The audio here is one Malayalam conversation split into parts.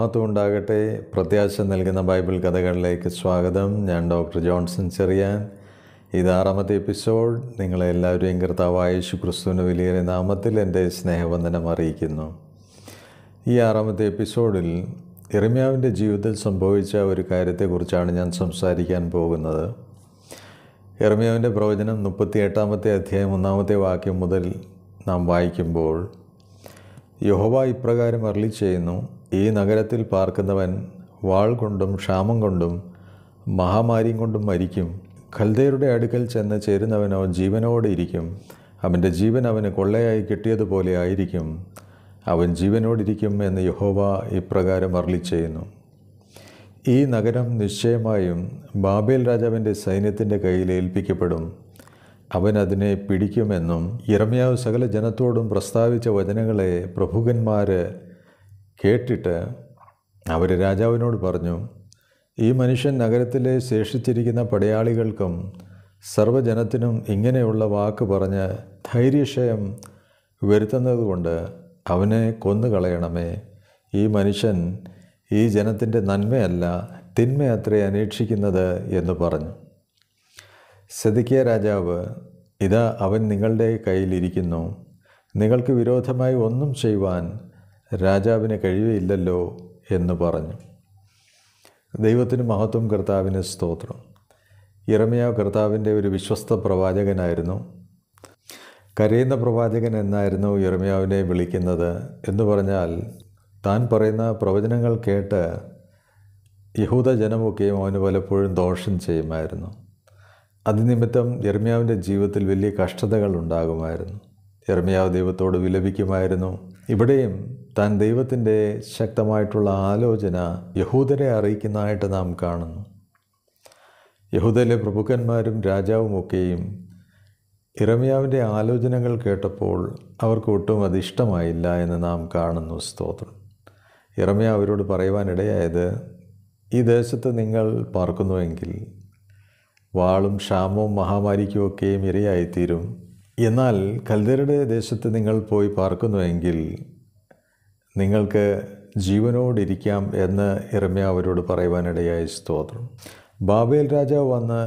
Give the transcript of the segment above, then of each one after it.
മഹത്വം ഉണ്ടാകട്ടെ പ്രത്യാശ നൽകുന്ന ബൈബിൾ കഥകളിലേക്ക് സ്വാഗതം ഞാൻ ഡോക്ടർ ജോൺസൺ ചെറിയാൻ ഇത് ആറാമത്തെ എപ്പിസോഡ് നിങ്ങളെ എല്ലാവരെയും കർത്താവായ യേശു ക്രിസ്തുവിന് വലിയ നാമത്തിൽ എൻ്റെ സ്നേഹവന്ദനം അറിയിക്കുന്നു ഈ ആറാമത്തെ എപ്പിസോഡിൽ ഇറമ്യാവിൻ്റെ ജീവിതത്തിൽ സംഭവിച്ച ഒരു കാര്യത്തെക്കുറിച്ചാണ് ഞാൻ സംസാരിക്കാൻ പോകുന്നത് ഇറമ്യാവിൻ്റെ പ്രവചനം മുപ്പത്തി എട്ടാമത്തെ അധ്യായം ഒന്നാമത്തെ വാക്യം മുതൽ നാം വായിക്കുമ്പോൾ യഹോവ ഇപ്രകാരം അരളി ചെയ്യുന്നു ഈ നഗരത്തിൽ പാർക്കുന്നവൻ വാൾ കൊണ്ടും ക്ഷാമം കൊണ്ടും മഹാമാരിയും കൊണ്ടും മരിക്കും ഖൽദയുടെ അടുക്കൽ ചെന്ന് ചേരുന്നവനോ ജീവനോടെ ഇരിക്കും അവൻ്റെ ജീവൻ അവന് കൊള്ളയായി കിട്ടിയതുപോലെ ആയിരിക്കും അവൻ ജീവനോടിരിക്കും എന്ന് യഹോവ ഇപ്രകാരം അർളി ചെയ്യുന്നു ഈ നഗരം നിശ്ചയമായും ബാബേൽ രാജാവിൻ്റെ സൈന്യത്തിൻ്റെ കയ്യിൽ ഏൽപ്പിക്കപ്പെടും അവൻ അതിനെ പിടിക്കുമെന്നും ഇറമ്യാവ് സകല ജനത്തോടും പ്രസ്താവിച്ച വചനങ്ങളെ പ്രഭുക്കന്മാർ കേട്ടിട്ട് അവർ രാജാവിനോട് പറഞ്ഞു ഈ മനുഷ്യൻ നഗരത്തിലെ ശേഷിച്ചിരിക്കുന്ന പടയാളികൾക്കും സർവ്വജനത്തിനും ഇങ്ങനെയുള്ള വാക്ക് പറഞ്ഞ് ധൈര്യക്ഷയം വരുത്തുന്നതുകൊണ്ട് അവനെ കൊന്നുകളയണമേ ഈ മനുഷ്യൻ ഈ ജനത്തിൻ്റെ നന്മയല്ല തിന്മയത്രേ അന്വേഷിക്കുന്നത് എന്ന് പറഞ്ഞു സദിക്കിയ രാജാവ് ഇതാ അവൻ നിങ്ങളുടെ കയ്യിലിരിക്കുന്നു നിങ്ങൾക്ക് വിരോധമായി ഒന്നും ചെയ്യുവാൻ രാജാവിന് ഇല്ലല്ലോ എന്ന് പറഞ്ഞു ദൈവത്തിന് മഹത്വം കർത്താവിന് സ്തോത്രം ഇറമിയാവ് കർത്താവിൻ്റെ ഒരു വിശ്വസ്ത പ്രവാചകനായിരുന്നു കരയുന്ന പ്രവാചകൻ എന്നായിരുന്നു ഇറമിയാവിനെ വിളിക്കുന്നത് എന്ന് പറഞ്ഞാൽ താൻ പറയുന്ന പ്രവചനങ്ങൾ കേട്ട് യഹൂദ ജനമൊക്കെയും അവന് പലപ്പോഴും ദോഷം ചെയ്യുമായിരുന്നു അതിനിമിത്തം ഇറമിയാവിൻ്റെ ജീവിതത്തിൽ വലിയ കഷ്ടതകൾ ഉണ്ടാകുമായിരുന്നു ഇറമിയാവ് ദൈവത്തോട് വിലപിക്കുമായിരുന്നു ഇവിടെയും താൻ ദൈവത്തിൻ്റെ ശക്തമായിട്ടുള്ള ആലോചന യഹൂദരെ അറിയിക്കുന്നതായിട്ട് നാം കാണുന്നു യഹൂദയിലെ പ്രഭുക്കന്മാരും രാജാവുമൊക്കെയും ഇറമിയാവിൻ്റെ ആലോചനകൾ കേട്ടപ്പോൾ അവർക്ക് ഒട്ടും അത് ഇഷ്ടമായില്ല എന്ന് നാം കാണുന്നു സ്തോത്രം ഇറമിയ അവരോട് പറയുവാനിടയായത് ഈ ദേശത്ത് നിങ്ങൾ പാർക്കുന്നുവെങ്കിൽ വാളും ക്ഷാമവും മഹാമാരിക്കുമൊക്കെയും ഇരയായിത്തീരും എന്നാൽ കൽദരുടെ ദേശത്ത് നിങ്ങൾ പോയി പാർക്കുന്നുവെങ്കിൽ നിങ്ങൾക്ക് ജീവനോടിരിക്കാം എന്ന് ഇറമ്യ അവരോട് പറയുവാനിടയായ സ്തോത്രം ബാബേൽ രാജാവ് വന്ന്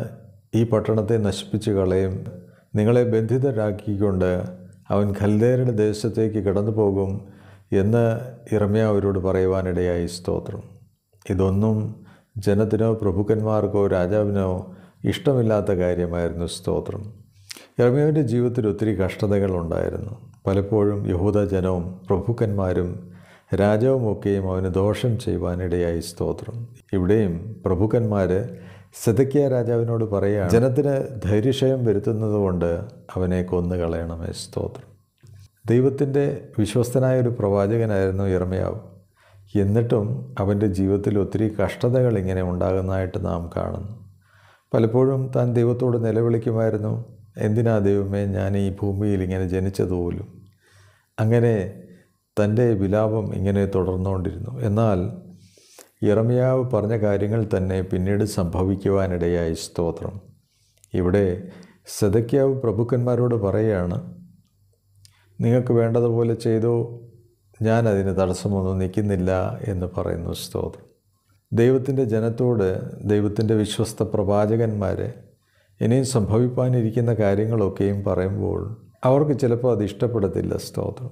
ഈ പട്ടണത്തെ നശിപ്പിച്ച് കളയും നിങ്ങളെ ബന്ധിതരാക്കിക്കൊണ്ട് അവൻ ഖൽദേരുടെ ദേശത്തേക്ക് കിടന്നു പോകും എന്ന് ഇറമ്യ അവരോട് പറയുവാനിടയായി സ്തോത്രം ഇതൊന്നും ജനത്തിനോ പ്രഭുക്കന്മാർക്കോ രാജാവിനോ ഇഷ്ടമില്ലാത്ത കാര്യമായിരുന്നു സ്തോത്രം യർമ്യാവിൻ്റെ ജീവിതത്തിൽ ഒത്തിരി കഷ്ടതകളുണ്ടായിരുന്നു പലപ്പോഴും യഹൂദ ജനവും പ്രഭുക്കന്മാരും രാജാവുമൊക്കെയും അവന് ദോഷം ചെയ്യുവാനിടയായി സ്തോത്രം ഇവിടെയും പ്രഭുക്കന്മാർ സെതക്കിയ രാജാവിനോട് പറയുക ജനത്തിന് ധൈര്യക്ഷയം വരുത്തുന്നത് കൊണ്ട് അവനെ കൊന്നുകളയണമേ സ്തോത്രം ദൈവത്തിൻ്റെ വിശ്വസ്തനായ ഒരു പ്രവാചകനായിരുന്നു ഇറമയാവ് എന്നിട്ടും അവൻ്റെ ജീവിതത്തിൽ ഒത്തിരി കഷ്ടതകൾ ഇങ്ങനെ ഉണ്ടാകുന്നതായിട്ട് നാം കാണുന്നു പലപ്പോഴും താൻ ദൈവത്തോട് നിലവിളിക്കുമായിരുന്നു എന്തിനാ ദൈവമേ ഞാൻ ഈ ഭൂമിയിൽ ഇങ്ങനെ ജനിച്ചത് പോലും അങ്ങനെ തൻ്റെ വിലാപം ഇങ്ങനെ തുടർന്നുകൊണ്ടിരുന്നു എന്നാൽ ഇറമിയാവ് പറഞ്ഞ കാര്യങ്ങൾ തന്നെ പിന്നീട് സംഭവിക്കുവാനിടയായി സ്തോത്രം ഇവിടെ സെതക്കിയാവ് പ്രഭുക്കന്മാരോട് പറയുകയാണ് നിങ്ങൾക്ക് വേണ്ടതുപോലെ ചെയ്തോ ഞാൻ അതിന് തടസ്സമൊന്നും നിൽക്കുന്നില്ല എന്ന് പറയുന്നു സ്തോത്രം ദൈവത്തിൻ്റെ ജനത്തോട് ദൈവത്തിൻ്റെ വിശ്വസ്ത പ്രവാചകന്മാരെ ഇനിയും സംഭവിപ്പാനിരിക്കുന്ന കാര്യങ്ങളൊക്കെയും പറയുമ്പോൾ അവർക്ക് ചിലപ്പോൾ അത് ഇഷ്ടപ്പെടത്തില്ല സ്തോത്രം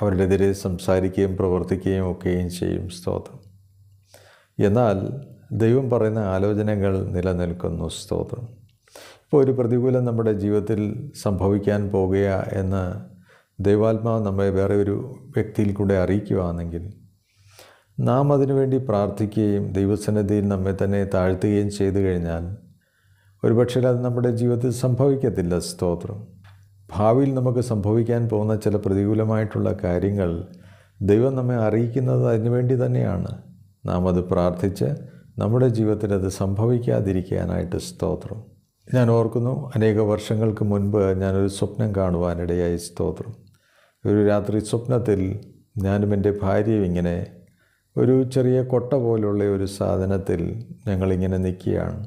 അവരുടെതിരെ സംസാരിക്കുകയും പ്രവർത്തിക്കുകയും ഒക്കെയും ചെയ്യും സ്തോത്രം എന്നാൽ ദൈവം പറയുന്ന ആലോചനകൾ നിലനിൽക്കുന്നു സ്തോത്രം ഇപ്പോൾ ഒരു പ്രതികൂലം നമ്മുടെ ജീവിതത്തിൽ സംഭവിക്കാൻ പോകുക എന്ന് ദൈവാത്മാവ് നമ്മെ വേറെ ഒരു വ്യക്തിയിൽ കൂടെ അറിയിക്കുകയാണെങ്കിൽ നാം അതിനുവേണ്ടി പ്രാർത്ഥിക്കുകയും ദൈവസന്നിധിയിൽ നമ്മെ തന്നെ താഴ്ത്തുകയും ചെയ്തു കഴിഞ്ഞാൽ ഒരുപക്ഷെ അത് നമ്മുടെ ജീവിതത്തിൽ സംഭവിക്കത്തില്ല സ്തോത്രം ഭാവിയിൽ നമുക്ക് സംഭവിക്കാൻ പോകുന്ന ചില പ്രതികൂലമായിട്ടുള്ള കാര്യങ്ങൾ ദൈവം നമ്മെ അറിയിക്കുന്നത് അതിനുവേണ്ടി തന്നെയാണ് നാം അത് പ്രാർത്ഥിച്ച് നമ്മുടെ ജീവിതത്തിൽ അത് സംഭവിക്കാതിരിക്കാനായിട്ട് സ്തോത്രം ഞാൻ ഓർക്കുന്നു അനേക വർഷങ്ങൾക്ക് മുൻപ് ഞാനൊരു സ്വപ്നം കാണുവാനിടയായി സ്തോത്രം ഒരു രാത്രി സ്വപ്നത്തിൽ ഞാനും എൻ്റെ ഭാര്യയും ഇങ്ങനെ ഒരു ചെറിയ കൊട്ട പോലുള്ള ഒരു സാധനത്തിൽ ഞങ്ങളിങ്ങനെ നിൽക്കുകയാണ്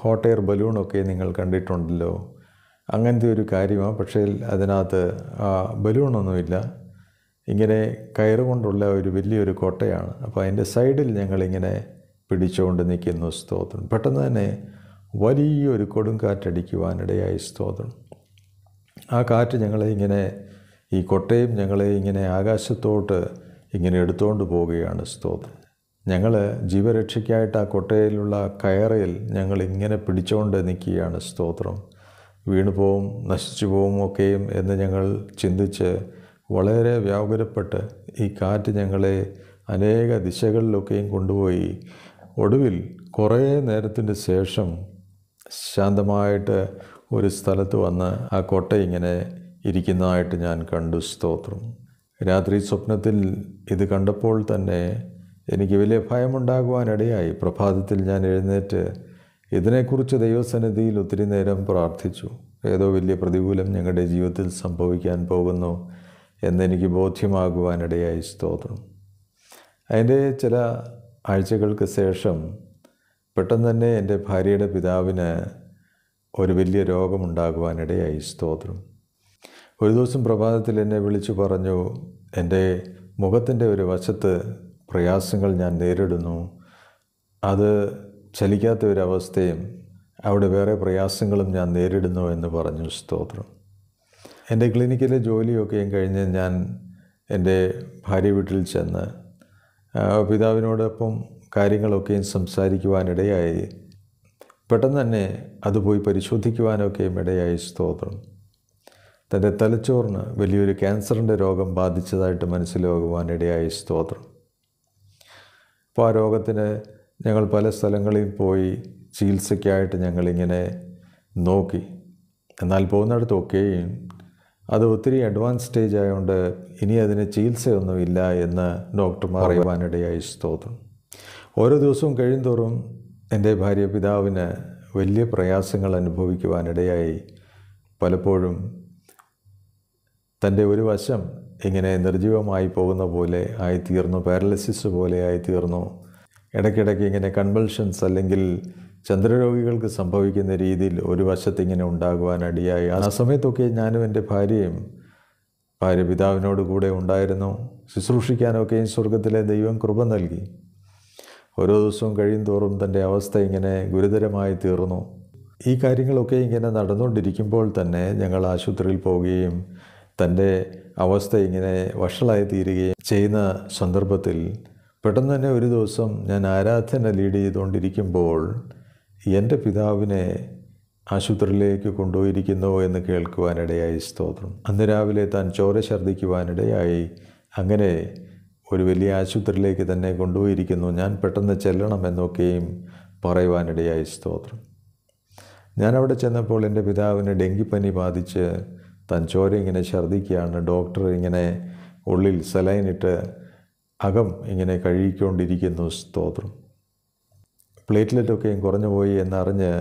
ഹോട്ട് എയർ ബലൂണൊക്കെ നിങ്ങൾ കണ്ടിട്ടുണ്ടല്ലോ അങ്ങനത്തെ ഒരു കാര്യമാണ് പക്ഷേ അതിനകത്ത് ബലൂണൊന്നുമില്ല ഇങ്ങനെ കയറുകൊണ്ടുള്ള ഒരു വലിയൊരു കോട്ടയാണ് അപ്പോൾ അതിൻ്റെ സൈഡിൽ ഞങ്ങളിങ്ങനെ പിടിച്ചുകൊണ്ട് നിൽക്കുന്നു സ്തോത്രം പെട്ടെന്ന് തന്നെ വലിയൊരു കൊടുങ്കാറ്റടിക്കുവാനിടയായി സ്തോത്രം ആ കാറ്റ് ഞങ്ങളെ ഇങ്ങനെ ഈ കൊട്ടയും ഞങ്ങളെ ഇങ്ങനെ ആകാശത്തോട്ട് ഇങ്ങനെ എടുത്തുകൊണ്ട് പോവുകയാണ് സ്തോത്രം ഞങ്ങൾ ജീവരക്ഷയ്ക്കായിട്ട് ആ കൊട്ടയിലുള്ള കയറയിൽ ഞങ്ങൾ ഇങ്ങനെ പിടിച്ചുകൊണ്ട് നിൽക്കുകയാണ് സ്തോത്രം വീണു പോവും നശിച്ചു പോവും ഒക്കെയും എന്ന് ഞങ്ങൾ ചിന്തിച്ച് വളരെ വ്യാകുലപ്പെട്ട് ഈ കാറ്റ് ഞങ്ങളെ അനേക ദിശകളിലൊക്കെയും കൊണ്ടുപോയി ഒടുവിൽ കുറേ നേരത്തിന് ശേഷം ശാന്തമായിട്ട് ഒരു സ്ഥലത്ത് വന്ന് ആ കൊട്ട ഇങ്ങനെ ഇരിക്കുന്നതായിട്ട് ഞാൻ കണ്ടു സ്തോത്രം രാത്രി സ്വപ്നത്തിൽ ഇത് കണ്ടപ്പോൾ തന്നെ എനിക്ക് വലിയ ഭയമുണ്ടാകുവാനിടയായി പ്രഭാതത്തിൽ ഞാൻ എഴുന്നേറ്റ് ഇതിനെക്കുറിച്ച് ദൈവസന്നിധിയിൽ ഒത്തിരി നേരം പ്രാർത്ഥിച്ചു ഏതോ വലിയ പ്രതികൂലം ഞങ്ങളുടെ ജീവിതത്തിൽ സംഭവിക്കാൻ പോകുന്നു എന്നെനിക്ക് ബോധ്യമാകുവാനിടയായി സ്തോത്രം അതിൻ്റെ ചില ആഴ്ചകൾക്ക് ശേഷം പെട്ടെന്ന് തന്നെ എൻ്റെ ഭാര്യയുടെ പിതാവിന് ഒരു വലിയ രോഗമുണ്ടാകുവാനിടയായി സ്തോത്രം ഒരു ദിവസം പ്രഭാതത്തിൽ എന്നെ വിളിച്ചു പറഞ്ഞു എൻ്റെ മുഖത്തിൻ്റെ ഒരു വശത്ത് പ്രയാസങ്ങൾ ഞാൻ നേരിടുന്നു അത് ചലിക്കാത്ത ഒരവസ്ഥയും അവിടെ വേറെ പ്രയാസങ്ങളും ഞാൻ നേരിടുന്നു എന്ന് പറഞ്ഞു സ്തോത്രം എൻ്റെ ക്ലിനിക്കിലെ ജോലിയൊക്കെയും കഴിഞ്ഞ് ഞാൻ എൻ്റെ ഭാര്യ വീട്ടിൽ ചെന്ന് പിതാവിനോടൊപ്പം കാര്യങ്ങളൊക്കെയും സംസാരിക്കുവാനിടയായി പെട്ടെന്ന് തന്നെ അത് പോയി പരിശോധിക്കുവാനൊക്കെയും ഇടയായി സ്തോത്രം തൻ്റെ തലച്ചോറിന് വലിയൊരു ക്യാൻസറിൻ്റെ രോഗം ബാധിച്ചതായിട്ട് മനസ്സിലാകുവാനിടയായി സ്തോത്രം അപ്പോൾ ആ രോഗത്തിന് ഞങ്ങൾ പല സ്ഥലങ്ങളിൽ പോയി ചികിത്സയ്ക്കായിട്ട് ഞങ്ങളിങ്ങനെ നോക്കി എന്നാൽ പോകുന്നിടത്തൊക്കെയും അത് ഒത്തിരി അഡ്വാൻസ് സ്റ്റേജ് ആയതുകൊണ്ട് ഇനി അതിന് ചികിത്സയൊന്നുമില്ല എന്ന് ഡോക്ടർമാർ അറിയുവാനിടയായി സ്തോത്രം ഓരോ ദിവസവും തോറും എൻ്റെ ഭാര്യ പിതാവിന് വലിയ പ്രയാസങ്ങൾ അനുഭവിക്കുവാനിടയായി പലപ്പോഴും തൻ്റെ ഒരു വശം ഇങ്ങനെ നിർജീവമായി പോകുന്ന പോലെ ആയിത്തീർന്നു പാരലിസിസ് പോലെ ആയിത്തീർന്നു ഇടയ്ക്കിടയ്ക്ക് ഇങ്ങനെ കൺവൾഷൻസ് അല്ലെങ്കിൽ ചന്ദ്രരോഗികൾക്ക് സംഭവിക്കുന്ന രീതിയിൽ ഒരു വശത്ത് ഇങ്ങനെ ഉണ്ടാകുവാൻ അടിയായി ആ സമയത്തൊക്കെ ഞാനും എൻ്റെ ഭാര്യയും ഭാര്യ പിതാവിനോട് കൂടെ ഉണ്ടായിരുന്നു ശുശ്രൂഷിക്കാനൊക്കെ സ്വർഗത്തിലെ ദൈവം കൃപ നൽകി ഓരോ ദിവസവും കഴിയും തോറും തൻ്റെ അവസ്ഥ ഇങ്ങനെ ഗുരുതരമായി തീർന്നു ഈ കാര്യങ്ങളൊക്കെ ഇങ്ങനെ നടന്നുകൊണ്ടിരിക്കുമ്പോൾ തന്നെ ഞങ്ങൾ ആശുപത്രിയിൽ പോവുകയും തൻ്റെ അവസ്ഥ ഇങ്ങനെ വഷളായി തീരുകയും ചെയ്യുന്ന സന്ദർഭത്തിൽ പെട്ടെന്ന് തന്നെ ഒരു ദിവസം ഞാൻ ആരാധന ലീഡ് ചെയ്തുകൊണ്ടിരിക്കുമ്പോൾ എൻ്റെ പിതാവിനെ ആശുപത്രിയിലേക്ക് കൊണ്ടുപോയിരിക്കുന്നു എന്ന് കേൾക്കുവാനിടയായി സ്തോത്രം അന്ന് രാവിലെ താൻ ചോര ഛർദ്ദിക്കുവാനിടയായി അങ്ങനെ ഒരു വലിയ ആശുപത്രിയിലേക്ക് തന്നെ കൊണ്ടുപോയിരിക്കുന്നു ഞാൻ പെട്ടെന്ന് എന്നൊക്കെയും പറയുവാനിടയായി സ്തോത്രം ഞാൻ അവിടെ ചെന്നപ്പോൾ എൻ്റെ പിതാവിന് ഡെങ്കിപ്പനി ബാധിച്ച് താൻ ചോര ഇങ്ങനെ ഛർദ്ദിക്കുകയാണ് ഡോക്ടർ ഇങ്ങനെ ഉള്ളിൽ സലൈനിട്ട് അകം ഇങ്ങനെ കഴുകിക്കൊണ്ടിരിക്കുന്നു സ്തോത്രം പ്ലേറ്റ്ലെറ്റൊക്കെയും കുറഞ്ഞു പോയി എന്നറിഞ്ഞ്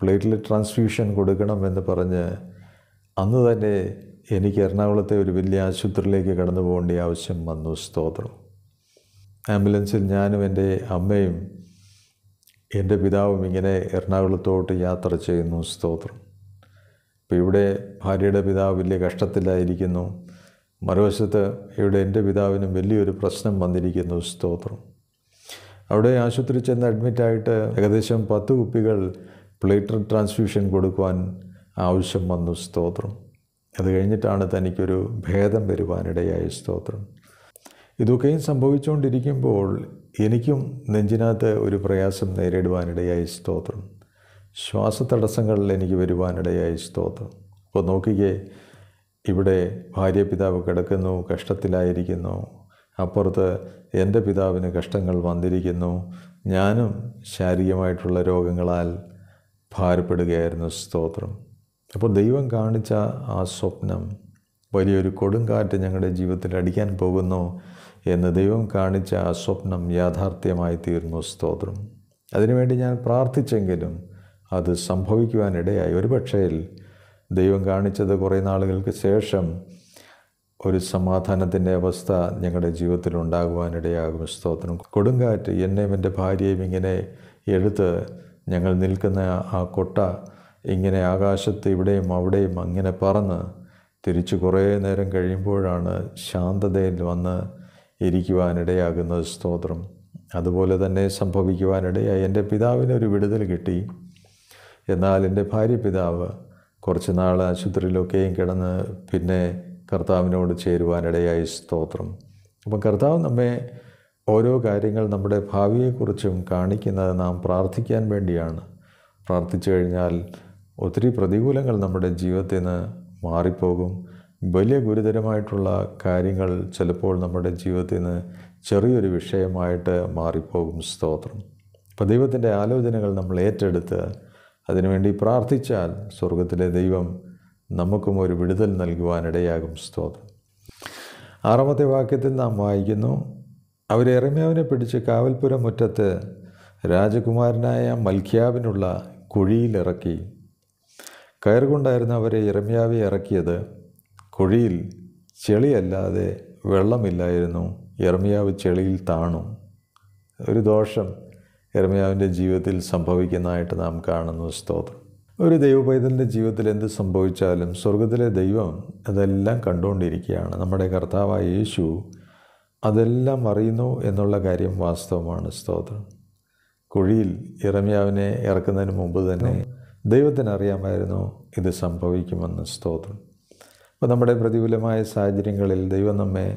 പ്ലേറ്റ്ലെറ്റ് ട്രാൻസ്ഫ്യൂഷൻ കൊടുക്കണമെന്ന് പറഞ്ഞ് അന്ന് തന്നെ എനിക്ക് എറണാകുളത്തെ ഒരു വലിയ ആശുപത്രിയിലേക്ക് കടന്നു പോകേണ്ട ആവശ്യം വന്നു സ്തോത്രം ആംബുലൻസിൽ ഞാനും എൻ്റെ അമ്മയും എൻ്റെ പിതാവും ഇങ്ങനെ എറണാകുളത്തോട്ട് യാത്ര ചെയ്യുന്നു സ്തോത്രം ഇപ്പോൾ ഇവിടെ ഭാര്യയുടെ പിതാവ് വലിയ കഷ്ടത്തിലായിരിക്കുന്നു മറുവശത്ത് ഇവിടെ എൻ്റെ പിതാവിനും വലിയൊരു പ്രശ്നം വന്നിരിക്കുന്നു സ്തോത്രം അവിടെ ആശുപത്രി ചെന്ന് അഡ്മിറ്റായിട്ട് ഏകദേശം പത്ത് കുപ്പികൾ പ്ലേറ്റർ ട്രാൻസ്ഫ്യൂഷൻ കൊടുക്കുവാൻ ആവശ്യം വന്നു സ്തോത്രം അത് കഴിഞ്ഞിട്ടാണ് തനിക്കൊരു ഭേദം വരുവാനിടയായ സ്തോത്രം ഇതൊക്കെയും സംഭവിച്ചുകൊണ്ടിരിക്കുമ്പോൾ എനിക്കും നെഞ്ചിനകത്ത് ഒരു പ്രയാസം നേരിടുവാനിടയായ സ്തോത്രം ശ്വാസതടസ്സങ്ങളിൽ എനിക്ക് വരുവാനിടയായി സ്തോത്രം അപ്പോൾ നോക്കിക്കേ ഇവിടെ ഭാര്യ പിതാവ് കിടക്കുന്നു കഷ്ടത്തിലായിരിക്കുന്നു അപ്പുറത്ത് എൻ്റെ പിതാവിന് കഷ്ടങ്ങൾ വന്നിരിക്കുന്നു ഞാനും ശാരീരികമായിട്ടുള്ള രോഗങ്ങളാൽ ഭാരപ്പെടുകയായിരുന്നു സ്തോത്രം അപ്പോൾ ദൈവം കാണിച്ച ആ സ്വപ്നം വലിയൊരു കൊടുങ്കാറ്റ് ഞങ്ങളുടെ ജീവിതത്തിൽ അടിക്കാൻ പോകുന്നു എന്ന് ദൈവം കാണിച്ച ആ സ്വപ്നം യാഥാർത്ഥ്യമായി തീർന്നു സ്തോത്രം അതിനുവേണ്ടി ഞാൻ പ്രാർത്ഥിച്ചെങ്കിലും അത് സംഭവിക്കുവാനിടയായി ഒരു പക്ഷേ ദൈവം കാണിച്ചത് കുറേ നാളുകൾക്ക് ശേഷം ഒരു സമാധാനത്തിൻ്റെ അവസ്ഥ ഞങ്ങളുടെ ജീവിതത്തിൽ ഉണ്ടാകുവാനിടയാകും സ്തോത്രം കൊടുങ്കാറ്റ് എന്നെയും എൻ്റെ ഭാര്യയും ഇങ്ങനെ എഴുത്ത് ഞങ്ങൾ നിൽക്കുന്ന ആ കൊട്ട ഇങ്ങനെ ആകാശത്ത് ഇവിടെയും അവിടെയും അങ്ങനെ പറന്ന് തിരിച്ചു കുറേ നേരം കഴിയുമ്പോഴാണ് ശാന്തതയിൽ വന്ന് ഇരിക്കുവാനിടയാകുന്നത് സ്തോത്രം അതുപോലെ തന്നെ സംഭവിക്കുവാനിടയായി എൻ്റെ പിതാവിനൊരു വിടുതൽ കിട്ടി എന്നാൽ എൻ്റെ ഭാര്യ പിതാവ് കുറച്ച് നാൾ ആശുപത്രിയിലൊക്കെയും കിടന്ന് പിന്നെ കർത്താവിനോട് ചേരുവാനിടയായി സ്തോത്രം അപ്പം കർത്താവ് നമ്മെ ഓരോ കാര്യങ്ങൾ നമ്മുടെ ഭാവിയെക്കുറിച്ചും കാണിക്കുന്നത് നാം പ്രാർത്ഥിക്കാൻ വേണ്ടിയാണ് പ്രാർത്ഥിച്ചു കഴിഞ്ഞാൽ ഒത്തിരി പ്രതികൂലങ്ങൾ നമ്മുടെ ജീവിതത്തിൽ നിന്ന് മാറിപ്പോകും വലിയ ഗുരുതരമായിട്ടുള്ള കാര്യങ്ങൾ ചിലപ്പോൾ നമ്മുടെ ജീവിതത്തിൽ നിന്ന് ചെറിയൊരു വിഷയമായിട്ട് മാറിപ്പോകും സ്തോത്രം അപ്പോൾ ദൈവത്തിൻ്റെ ആലോചനകൾ നമ്മൾ ഏറ്റെടുത്ത് അതിനുവേണ്ടി പ്രാർത്ഥിച്ചാൽ സ്വർഗത്തിലെ ദൈവം നമുക്കും ഒരു വിടുതൽ നൽകുവാനിടയാകും സ്തോത്രം ആറാമത്തെ വാക്യത്തിൽ നാം വായിക്കുന്നു അവരെ ഇറമ്യാവിനെ പിടിച്ച് കാവൽപുരം മുറ്റത്ത് രാജകുമാരനായ മൽഖ്യാവിനുള്ള കുഴിയിലിറക്കി കയറുകൊണ്ടായിരുന്നു അവരെ ഇറമ്യാവി ഇറക്കിയത് കുഴിയിൽ ചെളിയല്ലാതെ വെള്ളമില്ലായിരുന്നു ഇറമ്യാവ് ചെളിയിൽ താണു ഒരു ദോഷം എരമയാവിൻ്റെ ജീവിതത്തിൽ സംഭവിക്കുന്നതായിട്ട് നാം കാണുന്നു സ്തോത്രം ഒരു ദൈവപൈതലിൻ്റെ ജീവിതത്തിൽ എന്ത് സംഭവിച്ചാലും സ്വർഗത്തിലെ ദൈവം അതെല്ലാം കണ്ടുകൊണ്ടിരിക്കുകയാണ് നമ്മുടെ കർത്താവായ യേശു അതെല്ലാം അറിയുന്നു എന്നുള്ള കാര്യം വാസ്തവമാണ് സ്തോത്രം കുഴിയിൽ ഇറമ്യാവിനെ ഇറക്കുന്നതിന് മുമ്പ് തന്നെ ദൈവത്തിന് അറിയാമായിരുന്നു ഇത് സംഭവിക്കുമെന്ന് സ്തോത്രം അപ്പോൾ നമ്മുടെ പ്രതികൂലമായ സാഹചര്യങ്ങളിൽ ദൈവം നമ്മെ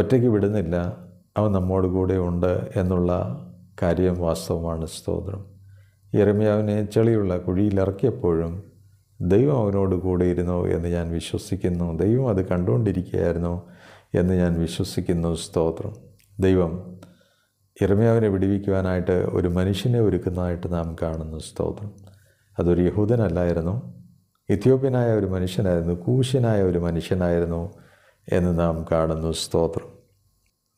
ഒറ്റയ്ക്ക് വിടുന്നില്ല അവൻ നമ്മോട് കൂടെ ഉണ്ട് എന്നുള്ള കാര്യം വാസ്തവമാണ് സ്തോത്രം ഇറമ്യാവിനെ ചെളിയുള്ള കുഴിയിലിറക്കിയപ്പോഴും ദൈവം അവനോട് കൂടെ ഇരുന്നു എന്ന് ഞാൻ വിശ്വസിക്കുന്നു ദൈവം അത് കണ്ടുകൊണ്ടിരിക്കുകയായിരുന്നു എന്ന് ഞാൻ വിശ്വസിക്കുന്നു സ്തോത്രം ദൈവം ഇറമ്യാവിനെ വിടിവിക്കുവാനായിട്ട് ഒരു മനുഷ്യനെ ഒരുക്കുന്നതായിട്ട് നാം കാണുന്നു സ്തോത്രം അതൊരു യഹൂദനല്ലായിരുന്നു ഇത്യോപ്യനായ ഒരു മനുഷ്യനായിരുന്നു കൂശ്യനായ ഒരു മനുഷ്യനായിരുന്നു എന്ന് നാം കാണുന്നു സ്തോത്രം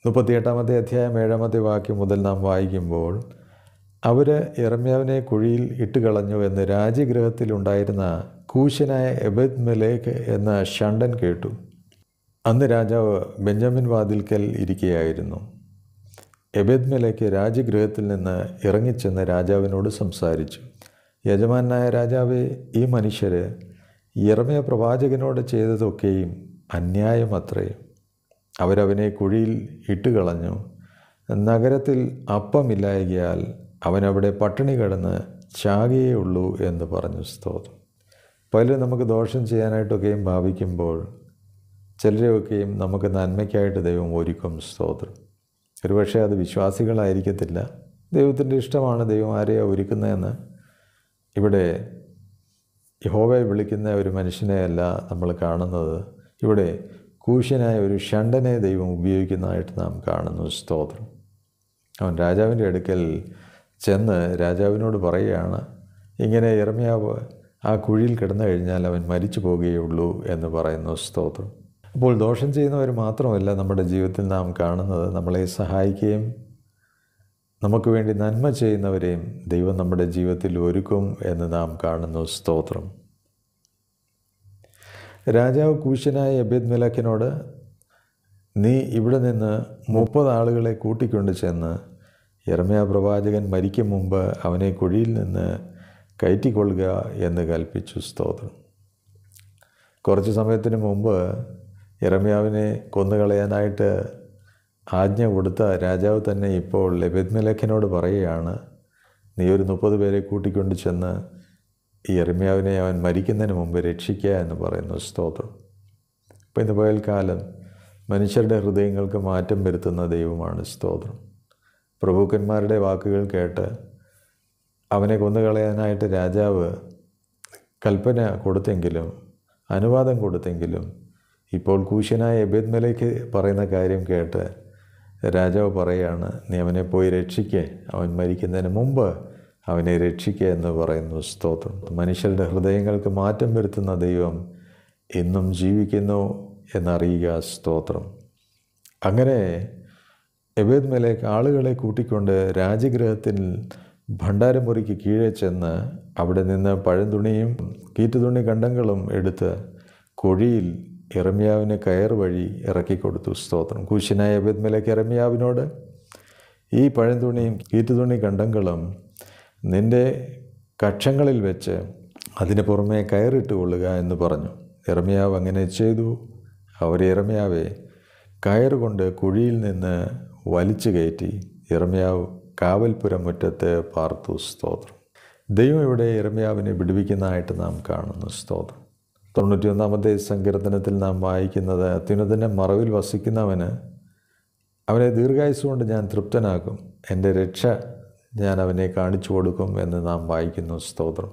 മുപ്പത്തിയെട്ടാമത്തെ അധ്യായം ഏഴാമത്തെ വാക്യം മുതൽ നാം വായിക്കുമ്പോൾ അവർ ഇറമ്യാവിനെ കുഴിയിൽ ഇട്ട് കളഞ്ഞു എന്ന് രാജഗൃഹത്തിലുണ്ടായിരുന്ന കൂശനായ എബദ് മലേഖ് എന്ന ഷണ്ടൻ കേട്ടു അന്ന് രാജാവ് ബെഞ്ചമിൻ വാതിൽക്കൽ ഇരിക്കുകയായിരുന്നു എബദ് മെലേക്ക് രാജഗൃഹത്തിൽ നിന്ന് ഇറങ്ങിച്ചെന്ന് രാജാവിനോട് സംസാരിച്ചു യജമാനായ രാജാവേ ഈ മനുഷ്യർ ഇറമ്യ പ്രവാചകനോട് ചെയ്തതൊക്കെയും അത്രയും അവരവനെ കുഴിയിൽ ഇട്ട് കളഞ്ഞു നഗരത്തിൽ അപ്പമില്ലായകിയാൽ അവനവിടെ പട്ടിണി കിടന്ന് ചാകിയേ ഉള്ളൂ എന്ന് പറഞ്ഞു സ്തോത്രം പലരും നമുക്ക് ദോഷം ചെയ്യാനായിട്ടൊക്കെയും ഭാവിക്കുമ്പോൾ ചിലരെയൊക്കെയും നമുക്ക് നന്മയ്ക്കായിട്ട് ദൈവം ഒരുക്കും സ്തോത്രം ഒരുപക്ഷെ അത് വിശ്വാസികളായിരിക്കത്തില്ല ദൈവത്തിൻ്റെ ഇഷ്ടമാണ് ദൈവം ആരെയാണ് ഒരുക്കുന്നതെന്ന് ഇവിടെ യഹോവയെ വിളിക്കുന്ന ഒരു മനുഷ്യനെയല്ല നമ്മൾ കാണുന്നത് ഇവിടെ കൂശനായ ഒരു ഷണ്ടനെ ദൈവം ഉപയോഗിക്കുന്നതായിട്ട് നാം കാണുന്നു സ്തോത്രം അവൻ രാജാവിൻ്റെ അടുക്കൽ ചെന്ന് രാജാവിനോട് പറയുകയാണ് ഇങ്ങനെ ഇറമിയാവ് ആ കുഴിയിൽ കിടന്നു കഴിഞ്ഞാൽ അവൻ മരിച്ചു പോകുകയുള്ളൂ എന്ന് പറയുന്നു സ്തോത്രം അപ്പോൾ ദോഷം ചെയ്യുന്നവർ മാത്രമല്ല നമ്മുടെ ജീവിതത്തിൽ നാം കാണുന്നത് നമ്മളെ സഹായിക്കുകയും നമുക്ക് വേണ്ടി നന്മ ചെയ്യുന്നവരെയും ദൈവം നമ്മുടെ ജീവിതത്തിൽ ഒരുക്കും എന്ന് നാം കാണുന്നു സ്തോത്രം രാജാവ് കൂശനായ മെലാഖിനോട് നീ ഇവിടെ നിന്ന് മുപ്പത് ആളുകളെ കൂട്ടിക്കൊണ്ട് ചെന്ന് യർമ്മയ പ്രവാചകൻ മരിക്കും മുമ്പ് അവനെ കുഴിയിൽ നിന്ന് കയറ്റിക്കൊള്ളുക എന്ന് കൽപ്പിച്ചു സ്തോത്രം കുറച്ച് സമയത്തിന് മുമ്പ് ഇറമ്യാവിനെ കൊന്നുകളയാനായിട്ട് ആജ്ഞ കൊടുത്ത രാജാവ് തന്നെ ഇപ്പോൾ ലബെദ്മലഖിനോട് പറയുകയാണ് നീ ഒരു മുപ്പത് പേരെ കൂട്ടിക്കൊണ്ട് ചെന്ന് ഈ എറിമ്യാവിനെ അവൻ മരിക്കുന്നതിന് മുമ്പ് രക്ഷിക്കുക എന്ന് പറയുന്ന സ്തോത്രം അപ്പോൾ ഇന്ന് പകൽക്കാലം മനുഷ്യരുടെ ഹൃദയങ്ങൾക്ക് മാറ്റം വരുത്തുന്ന ദൈവമാണ് സ്തോത്രം പ്രഭുക്കന്മാരുടെ വാക്കുകൾ കേട്ട് അവനെ കൊന്നുകളയാനായിട്ട് രാജാവ് കൽപ്പന കൊടുത്തെങ്കിലും അനുവാദം കൊടുത്തെങ്കിലും ഇപ്പോൾ കൂശനായ എബേദ്മലേക്ക് പറയുന്ന കാര്യം കേട്ട് രാജാവ് പറയുകയാണ് നീ അവനെ പോയി രക്ഷിക്കേ അവൻ മരിക്കുന്നതിന് മുമ്പ് അവനെ രക്ഷിക്കുക എന്ന് പറയുന്നു സ്തോത്രം മനുഷ്യരുടെ ഹൃദയങ്ങൾക്ക് മാറ്റം വരുത്തുന്ന ദൈവം എന്നും ജീവിക്കുന്നു എന്നറിയുക സ്തോത്രം അങ്ങനെ എബേദ് മലേക്ക് ആളുകളെ കൂട്ടിക്കൊണ്ട് രാജഗ്രഹത്തിൽ ഭണ്ഡാരമുറിക്ക് കീഴെ ചെന്ന് അവിടെ നിന്ന് പഴന്തുണിയും കീറ്റുതുണി കണ്ടങ്ങളും എടുത്ത് കൊഴിയിൽ ഇറമ്യാവിന് കയർ വഴി ഇറക്കിക്കൊടുത്തു സ്തോത്രം കൂശിനായ എബേദ് മലേക്ക് ഇറമ്യാവിനോട് ഈ പഴന്തുണിയും കീറ്റുതുണി കണ്ടങ്ങളും നിൻ്റെ കക്ഷങ്ങളിൽ വെച്ച് അതിന് പുറമേ കയറിട്ട് കൊള്ളുക എന്ന് പറഞ്ഞു ഇറമിയാവ് അങ്ങനെ ചെയ്തു അവർ ഇറമിയാവെ കയറുകൊണ്ട് കുഴിയിൽ നിന്ന് വലിച്ചു കയറ്റി ഇറമിയാവ് കാവൽപുരം മുറ്റത്ത് പാർത്തു സ്തോത്രം ദൈവം ഇവിടെ ഇറമിയാവിനെ വിടുവിക്കുന്നതായിട്ട് നാം കാണുന്നു സ്തോത്രം തൊണ്ണൂറ്റിയൊന്നാമത്തെ സങ്കീർത്തനത്തിൽ നാം വായിക്കുന്നത് അത്യുന്നതൻ്റെ മറവിൽ വസിക്കുന്നവന് അവനെ ദീർഘായുസ് കൊണ്ട് ഞാൻ തൃപ്തനാക്കും എൻ്റെ രക്ഷ ഞാൻ അവനെ കാണിച്ചു കൊടുക്കും എന്ന് നാം വായിക്കുന്നു സ്തോത്രം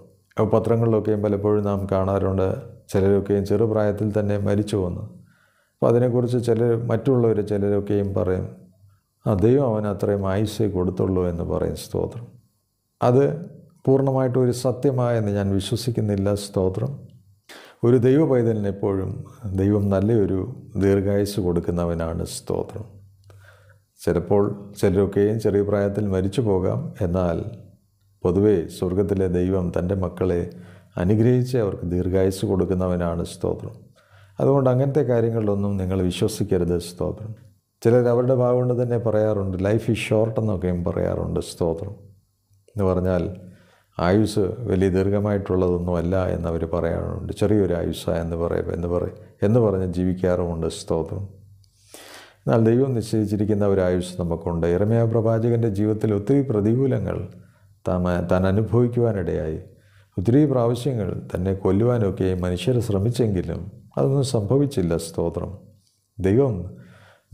പത്രങ്ങളിലൊക്കെയും പലപ്പോഴും നാം കാണാറുണ്ട് ചിലരൊക്കെയും ചെറുപ്രായത്തിൽ തന്നെ മരിച്ചു വന്നു അപ്പോൾ അതിനെക്കുറിച്ച് ചിലർ മറ്റുള്ളവർ ചിലരൊക്കെയും പറയും ആ ദൈവം അവൻ അത്രയും ആയുസ് കൊടുത്തുള്ളൂ എന്ന് പറയും സ്തോത്രം അത് പൂർണ്ണമായിട്ടും ഒരു സത്യമായെന്ന് ഞാൻ വിശ്വസിക്കുന്നില്ല സ്തോത്രം ഒരു ദൈവ പൈതലിനെപ്പോഴും ദൈവം നല്ലൊരു ദീർഘായുസ് കൊടുക്കുന്നവനാണ് സ്തോത്രം ചിലപ്പോൾ ചിലരൊക്കെയും ചെറിയ പ്രായത്തിൽ മരിച്ചു പോകാം എന്നാൽ പൊതുവേ സ്വർഗത്തിലെ ദൈവം തൻ്റെ മക്കളെ അനുഗ്രഹിച്ച് അവർക്ക് ദീർഘായുസ് കൊടുക്കുന്നവനാണ് സ്തോത്രം അതുകൊണ്ട് അങ്ങനത്തെ കാര്യങ്ങളിലൊന്നും നിങ്ങൾ വിശ്വസിക്കരുത് സ്തോത്രം ചിലർ അവരുടെ ഭാഗം തന്നെ പറയാറുണ്ട് ലൈഫ് ഈസ് ഷോർട്ട് എന്നൊക്കെയും പറയാറുണ്ട് സ്തോത്രം എന്ന് പറഞ്ഞാൽ ആയുസ് വലിയ ദീർഘമായിട്ടുള്ളതൊന്നുമല്ല എന്നവർ പറയാറുണ്ട് ചെറിയൊരു ആയുസ്സ എന്ന് പറയുമ്പോൾ എന്ന് പറയും എന്ന് പറഞ്ഞ് ജീവിക്കാറുമുണ്ട് സ്തോത്രം എന്നാൽ ദൈവം നിശ്ചയിച്ചിരിക്കുന്ന ഒരു ആയുഷ് നമുക്കുണ്ട് ഇറമയ പ്രവാചകൻ്റെ ജീവിതത്തിൽ ഒത്തിരി പ്രതികൂലങ്ങൾ താൻ താൻ അനുഭവിക്കുവാനിടയായി ഒത്തിരി പ്രാവശ്യങ്ങൾ തന്നെ കൊല്ലുവാനൊക്കെ മനുഷ്യർ ശ്രമിച്ചെങ്കിലും അതൊന്നും സംഭവിച്ചില്ല സ്തോത്രം ദൈവം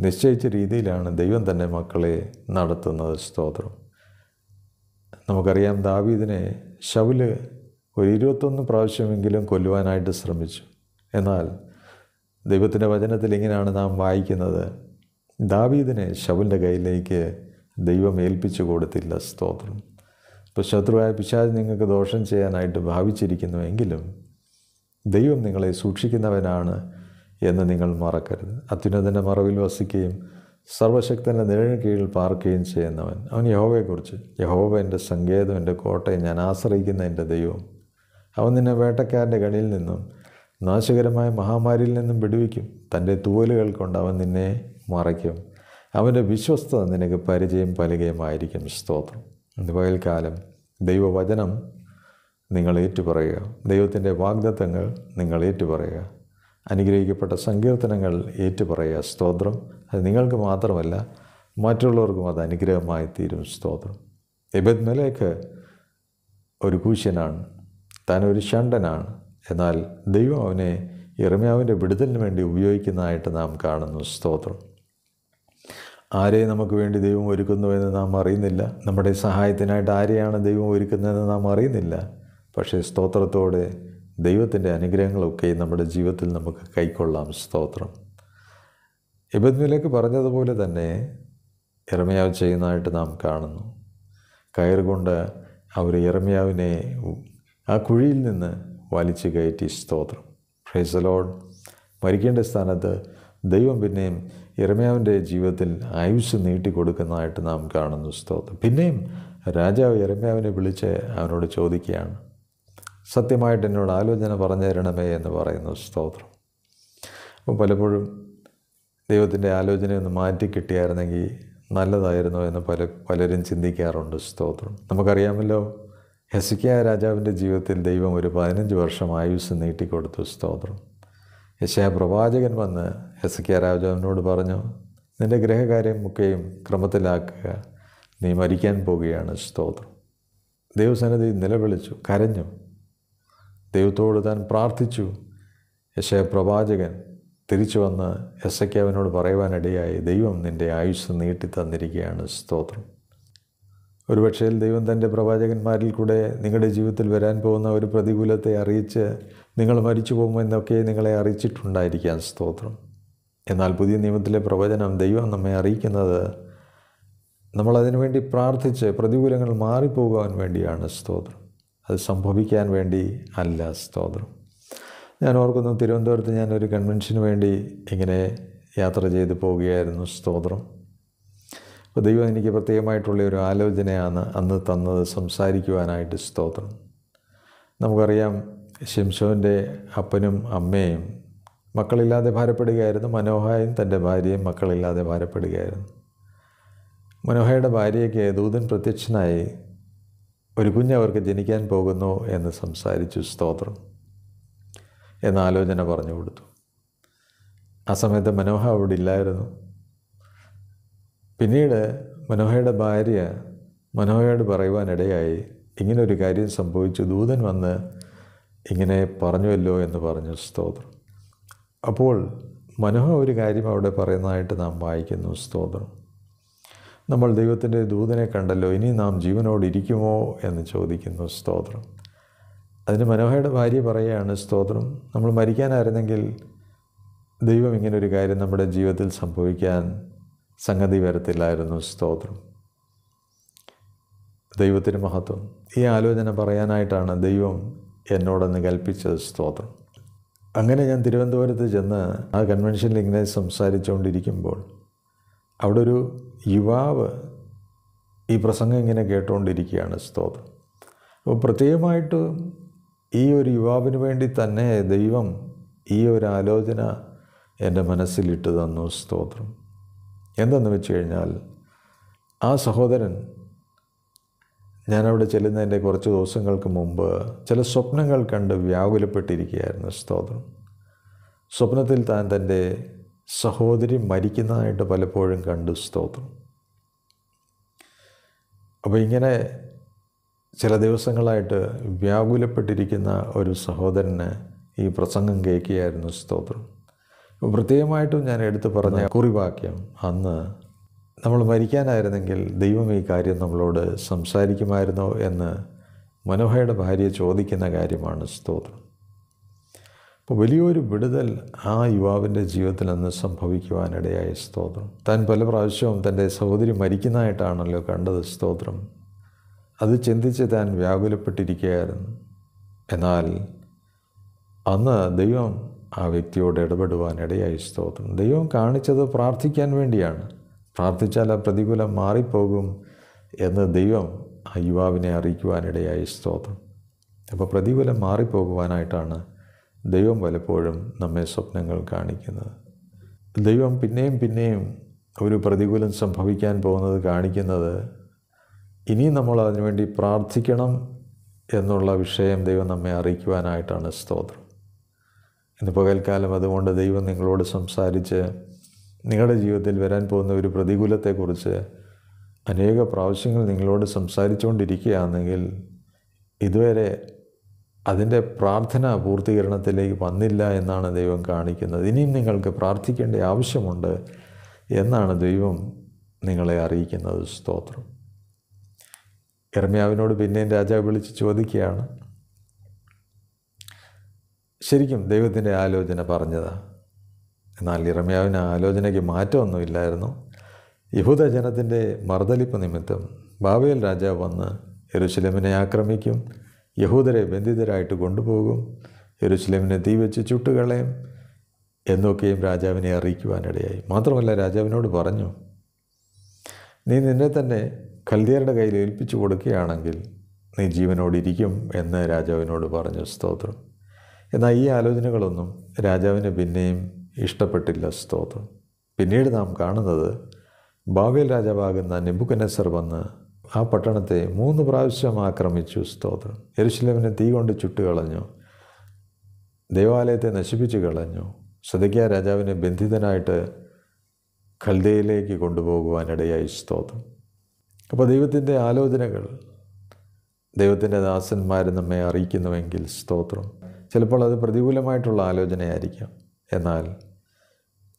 നിശ്ചയിച്ച രീതിയിലാണ് ദൈവം തന്നെ മക്കളെ നടത്തുന്നത് സ്തോത്രം നമുക്കറിയാം ദാവീദിനെ ശൗല് ഒരു ഇരുപത്തൊന്ന് പ്രാവശ്യമെങ്കിലും കൊല്ലുവാനായിട്ട് ശ്രമിച്ചു എന്നാൽ ദൈവത്തിൻ്റെ വചനത്തിൽ ഇങ്ങനെയാണ് നാം വായിക്കുന്നത് ദാവീദിനെ ശവൻ്റെ കയ്യിലേക്ക് ദൈവം ഏൽപ്പിച്ചു കൊടുത്തില്ല സ്തോത്രം ഇപ്പോൾ ശത്രുവായ പിശാജ് നിങ്ങൾക്ക് ദോഷം ചെയ്യാനായിട്ട് ഭാവിച്ചിരിക്കുന്നുവെങ്കിലും ദൈവം നിങ്ങളെ സൂക്ഷിക്കുന്നവനാണ് എന്ന് നിങ്ങൾ മറക്കരുത് അത്യുന്നതൻ്റെ മറവിൽ വസിക്കുകയും സർവശക്തൻ്റെ നിഴലിന് കീഴിൽ പാർക്കുകയും ചെയ്യുന്നവൻ അവൻ യഹോവയെക്കുറിച്ച് യഹോവ എൻ്റെ സങ്കേതം എൻ്റെ കോട്ടയം ഞാൻ ആശ്രയിക്കുന്ന എൻ്റെ ദൈവം അവൻ നിന്നെ വേട്ടക്കാരൻ്റെ കണിയിൽ നിന്നും നാശകരമായ മഹാമാരിയിൽ നിന്നും വിടുവിക്കും തൻ്റെ തൂവലുകൾ കൊണ്ട് അവൻ നിന്നെ മറയ്ക്കും അവൻ്റെ വിശ്വസ്തത നിനക്ക് പരിചയം പലകയുമായിരിക്കും സ്തോത്രം ഇന്ന് പകൽക്കാലം ദൈവവചനം നിങ്ങൾ ഏറ്റുപറയുക ദൈവത്തിൻ്റെ വാഗ്ദത്തങ്ങൾ നിങ്ങൾ ഏറ്റുപറയുക അനുഗ്രഹിക്കപ്പെട്ട സങ്കീർത്തനങ്ങൾ ഏറ്റുപറയുക സ്തോത്രം അത് നിങ്ങൾക്ക് മാത്രമല്ല മറ്റുള്ളവർക്കും അത് അനുഗ്രഹമായി തീരും സ്തോത്രം എബദ് മലേക്ക് ഒരു കൂശ്യനാണ് താൻ ഒരു ഷണ്ടനാണ് എന്നാൽ ദൈവം അവനെ ഇറമ്യാവിൻ്റെ വിടുതലിന് വേണ്ടി ഉപയോഗിക്കുന്നതായിട്ട് നാം കാണുന്നു സ്തോത്രം ആരെ നമുക്ക് വേണ്ടി ദൈവം ഒരുക്കുന്നുവെന്ന് നാം അറിയുന്നില്ല നമ്മുടെ സഹായത്തിനായിട്ട് ആരെയാണ് ദൈവം ഒരുക്കുന്നതെന്ന് നാം അറിയുന്നില്ല പക്ഷേ സ്തോത്രത്തോടെ ദൈവത്തിൻ്റെ അനുഗ്രഹങ്ങളൊക്കെ നമ്മുടെ ജീവിതത്തിൽ നമുക്ക് കൈക്കൊള്ളാം സ്തോത്രം ഇബദ്മിലേക്ക് പറഞ്ഞതുപോലെ തന്നെ ഇറമയാവ് ചെയ്യുന്നതായിട്ട് നാം കാണുന്നു കയറുകൊണ്ട് അവർ ഇറമയാവിനെ ആ കുഴിയിൽ നിന്ന് വലിച്ചു കയറ്റി സ്തോത്രം ഫ്രൈസലോഡ് മരിക്കേണ്ട സ്ഥാനത്ത് ദൈവം പിന്നെയും ഇറമ്യാവിൻ്റെ ജീവിതത്തിൽ ആയുസ് നീട്ടിക്കൊടുക്കുന്നതായിട്ട് നാം കാണുന്നു സ്തോത്രം പിന്നെയും രാജാവ് ഇറമ്യാവിനെ വിളിച്ച് അവനോട് ചോദിക്കുകയാണ് സത്യമായിട്ട് എന്നോട് ആലോചന പറഞ്ഞു തരണമേ എന്ന് പറയുന്നു സ്തോത്രം അപ്പോൾ പലപ്പോഴും ദൈവത്തിൻ്റെ ആലോചനയൊന്ന് മാറ്റി കിട്ടിയായിരുന്നെങ്കിൽ നല്ലതായിരുന്നു എന്ന് പല പലരും ചിന്തിക്കാറുണ്ട് സ്തോത്രം നമുക്കറിയാമല്ലോ ഹെസിക്കിയ രാജാവിൻ്റെ ജീവിതത്തിൽ ദൈവം ഒരു പതിനഞ്ച് വർഷം ആയുസ് നീട്ടിക്കൊടുത്തു സ്തോത്രം യശയ പ്രവാചകൻ വന്ന് എസ് കെ രാജവനോട് പറഞ്ഞു നിൻ്റെ ഗ്രഹകാര്യം മുക്കെയും ക്രമത്തിലാക്കുക നീ മരിക്കാൻ പോവുകയാണ് സ്തോത്രം ദൈവസന്നിധി നിലവിളിച്ചു കരഞ്ഞു ദൈവത്തോട് താൻ പ്രാർത്ഥിച്ചു യശയ പ്രവാചകൻ തിരിച്ചു വന്ന് എസ് അവനോട് പറയുവാനിടയായി ദൈവം നിൻ്റെ ആയുസ് നീട്ടി തന്നിരിക്കുകയാണ് സ്തോത്രം ഒരുപക്ഷേ ദൈവം തൻ്റെ പ്രവാചകന്മാരിൽ കൂടെ നിങ്ങളുടെ ജീവിതത്തിൽ വരാൻ പോകുന്ന ഒരു പ്രതികൂലത്തെ അറിയിച്ച് നിങ്ങൾ മരിച്ചു പോകും എന്നൊക്കെ നിങ്ങളെ അറിയിച്ചിട്ടുണ്ടായിരിക്കാൻ സ്തോത്രം എന്നാൽ പുതിയ നിയമത്തിലെ പ്രവചനം ദൈവം നമ്മെ അറിയിക്കുന്നത് വേണ്ടി പ്രാർത്ഥിച്ച് പ്രതികൂലങ്ങൾ മാറിപ്പോകാൻ വേണ്ടിയാണ് സ്തോത്രം അത് സംഭവിക്കാൻ വേണ്ടി അല്ല സ്തോത്രം ഞാൻ ഓർക്കുന്നു തിരുവനന്തപുരത്ത് ഞാനൊരു കൺവെൻഷന് വേണ്ടി ഇങ്ങനെ യാത്ര ചെയ്ത് പോവുകയായിരുന്നു സ്തോത്രം അപ്പോൾ ദൈവം എനിക്ക് പ്രത്യേകമായിട്ടുള്ള ഒരു ആലോചനയാണ് അന്ന് തന്നത് സംസാരിക്കുവാനായിട്ട് സ്തോത്രം നമുക്കറിയാം ശിംശോൻ്റെ അപ്പനും അമ്മയും മക്കളില്ലാതെ ഭാരപ്പെടുകയായിരുന്നു മനോഹായും തൻ്റെ ഭാര്യയും മക്കളില്ലാതെ ഭാരപ്പെടുകയായിരുന്നു മനോഹയുടെ ഭാര്യയ്ക്ക് ദൂതൻ പ്രത്യക്ഷനായി ഒരു കുഞ്ഞ് അവർക്ക് ജനിക്കാൻ പോകുന്നു എന്ന് സംസാരിച്ചു സ്തോത്രം എന്ന ആലോചന പറഞ്ഞു കൊടുത്തു ആ സമയത്ത് മനോഹ അവിടെ ഇല്ലായിരുന്നു പിന്നീട് മനോഹയുടെ ഭാര്യ മനോഹയോട് പറയുവാനിടയായി ഇങ്ങനൊരു കാര്യം സംഭവിച്ചു ദൂതൻ വന്ന് ഇങ്ങനെ പറഞ്ഞുവല്ലോ എന്ന് പറഞ്ഞു സ്തോത്രം അപ്പോൾ മനോഹ ഒരു കാര്യം അവിടെ പറയുന്നതായിട്ട് നാം വായിക്കുന്നു സ്തോത്രം നമ്മൾ ദൈവത്തിൻ്റെ ദൂതനെ കണ്ടല്ലോ ഇനി നാം ജീവനോട് ഇരിക്കുമോ എന്ന് ചോദിക്കുന്നു സ്തോത്രം അതിന് മനോഹയുടെ ഭാര്യ പറയുകയാണ് സ്തോത്രം നമ്മൾ മരിക്കാനായിരുന്നെങ്കിൽ ദൈവം ഇങ്ങനൊരു കാര്യം നമ്മുടെ ജീവിതത്തിൽ സംഭവിക്കാൻ സംഗതി വരത്തില്ലായിരുന്നു സ്തോത്രം ദൈവത്തിന് മഹത്വം ഈ ആലോചന പറയാനായിട്ടാണ് ദൈവം എന്നോടൊന്ന് കൽപ്പിച്ചത് സ്തോത്രം അങ്ങനെ ഞാൻ തിരുവനന്തപുരത്ത് ചെന്ന് ആ കൺവെൻഷനിൽ ഇങ്ങനെ സംസാരിച്ചുകൊണ്ടിരിക്കുമ്പോൾ അവിടെ ഒരു യുവാവ് ഈ പ്രസംഗം ഇങ്ങനെ കേട്ടുകൊണ്ടിരിക്കുകയാണ് സ്തോത്രം അപ്പോൾ പ്രത്യേകമായിട്ട് ഈ ഒരു യുവാവിന് വേണ്ടി തന്നെ ദൈവം ഈ ഒരു ആലോചന എൻ്റെ മനസ്സിലിട്ട് തന്നു സ്തോത്രം എന്തെന്ന് വെച്ച് കഴിഞ്ഞാൽ ആ സഹോദരൻ ഞാനവിടെ ചെല്ലുന്നതിൻ്റെ കുറച്ച് ദിവസങ്ങൾക്ക് മുമ്പ് ചില സ്വപ്നങ്ങൾ കണ്ട് വ്യാകുലപ്പെട്ടിരിക്കുകയായിരുന്നു സ്തോത്രം സ്വപ്നത്തിൽ താൻ തൻ്റെ സഹോദരി മരിക്കുന്നതായിട്ട് പലപ്പോഴും കണ്ടു സ്തോത്രം അപ്പോൾ ഇങ്ങനെ ചില ദിവസങ്ങളായിട്ട് വ്യാകുലപ്പെട്ടിരിക്കുന്ന ഒരു സഹോദരന് ഈ പ്രസംഗം കേൾക്കുകയായിരുന്നു സ്തോത്രം പ്രത്യേകമായിട്ടും ഞാൻ എടുത്തു പറഞ്ഞ കുറിവാക്യം അന്ന് നമ്മൾ മരിക്കാനായിരുന്നെങ്കിൽ ദൈവം ഈ കാര്യം നമ്മളോട് സംസാരിക്കുമായിരുന്നോ എന്ന് മനോഹയുടെ ഭാര്യ ചോദിക്കുന്ന കാര്യമാണ് സ്തോത്രം അപ്പോൾ വലിയൊരു വിടുതൽ ആ യുവാവിൻ്റെ ജീവിതത്തിൽ അന്ന് സംഭവിക്കുവാനിടയായ സ്തോത്രം താൻ പല പ്രാവശ്യവും തൻ്റെ സഹോദരി മരിക്കുന്നതായിട്ടാണല്ലോ കണ്ടത് സ്തോത്രം അത് ചിന്തിച്ച് താൻ വ്യാകുലപ്പെട്ടിരിക്കുകയായിരുന്നു എന്നാൽ അന്ന് ദൈവം ആ വ്യക്തിയോട് ഇടപെടുവാനിടയായി സ്തോത്രം ദൈവം കാണിച്ചത് പ്രാർത്ഥിക്കാൻ വേണ്ടിയാണ് പ്രാർത്ഥിച്ചാൽ ആ പ്രതികൂലം മാറിപ്പോകും എന്ന് ദൈവം ആ യുവാവിനെ അറിയിക്കുവാനിടയായി സ്തോത്രം അപ്പോൾ പ്രതികൂലം മാറിപ്പോകുവാനായിട്ടാണ് ദൈവം പലപ്പോഴും നമ്മെ സ്വപ്നങ്ങൾ കാണിക്കുന്നത് ദൈവം പിന്നെയും പിന്നെയും ഒരു പ്രതികൂലം സംഭവിക്കാൻ പോകുന്നത് കാണിക്കുന്നത് ഇനി നമ്മൾ അതിനുവേണ്ടി പ്രാർത്ഥിക്കണം എന്നുള്ള വിഷയം ദൈവം നമ്മെ അറിയിക്കുവാനായിട്ടാണ് സ്തോത്രം ഇന്ന് പകൽക്കാലം അതുകൊണ്ട് ദൈവം നിങ്ങളോട് സംസാരിച്ച് നിങ്ങളുടെ ജീവിതത്തിൽ വരാൻ പോകുന്ന ഒരു പ്രതികൂലത്തെക്കുറിച്ച് അനേക പ്രാവശ്യങ്ങൾ നിങ്ങളോട് സംസാരിച്ചുകൊണ്ടിരിക്കുകയാണെങ്കിൽ ഇതുവരെ അതിൻ്റെ പ്രാർത്ഥന പൂർത്തീകരണത്തിലേക്ക് വന്നില്ല എന്നാണ് ദൈവം കാണിക്കുന്നത് ഇനിയും നിങ്ങൾക്ക് പ്രാർത്ഥിക്കേണ്ട ആവശ്യമുണ്ട് എന്നാണ് ദൈവം നിങ്ങളെ അറിയിക്കുന്നത് സ്തോത്രം ഇർമ്യാവിനോട് പിന്നെയും രാജാവ് വിളിച്ച് ചോദിക്കുകയാണ് ശരിക്കും ദൈവത്തിൻ്റെ ആലോചന പറഞ്ഞതാണ് എന്നാൽ ഇറമ്യാവിന് ആലോചനയ്ക്ക് മാറ്റമൊന്നുമില്ലായിരുന്നു യഹൂദജനത്തിൻ്റെ മർദ്ദലിപ്പ് നിമിത്തം ബാബേൽ രാജാവ് വന്ന് യെരുശലമിനെ ആക്രമിക്കും യഹൂദരെ ബന്ധിതരായിട്ട് കൊണ്ടുപോകും യെരുശലമിനെ തീ വെച്ച് ചുട്ടുകളയും എന്നൊക്കെയും രാജാവിനെ അറിയിക്കുവാനിടയായി മാത്രമല്ല രാജാവിനോട് പറഞ്ഞു നീ നിന്നെ തന്നെ കൽദിയരുടെ കയ്യിൽ ഏൽപ്പിച്ചു കൊടുക്കുകയാണെങ്കിൽ നീ ജീവനോടിരിക്കും എന്ന് രാജാവിനോട് പറഞ്ഞു സ്തോത്രം എന്നാൽ ഈ ആലോചനകളൊന്നും രാജാവിന് പിന്നെയും ഇഷ്ടപ്പെട്ടില്ല സ്തോത്രം പിന്നീട് നാം കാണുന്നത് ബാബേൽ രാജാവാകുന്ന നിബുക്കനെസർ വന്ന് ആ പട്ടണത്തെ മൂന്ന് പ്രാവശ്യം ആക്രമിച്ചു സ്തോത്രം എരുശലമിനെ തീ കൊണ്ട് ചുട്ടുകളഞ്ഞു ദേവാലയത്തെ നശിപ്പിച്ചു കളഞ്ഞു സദക്യ രാജാവിനെ ബന്ധിതനായിട്ട് ഖൽദയിലേക്ക് കൊണ്ടുപോകുവാനിടയായി സ്തോത്രം അപ്പോൾ ദൈവത്തിൻ്റെ ആലോചനകൾ ദൈവത്തിൻ്റെ ദാസന്മാർ നമ്മെ അറിയിക്കുന്നുവെങ്കിൽ സ്തോത്രം ചിലപ്പോൾ അത് പ്രതികൂലമായിട്ടുള്ള ആലോചനയായിരിക്കാം എന്നാൽ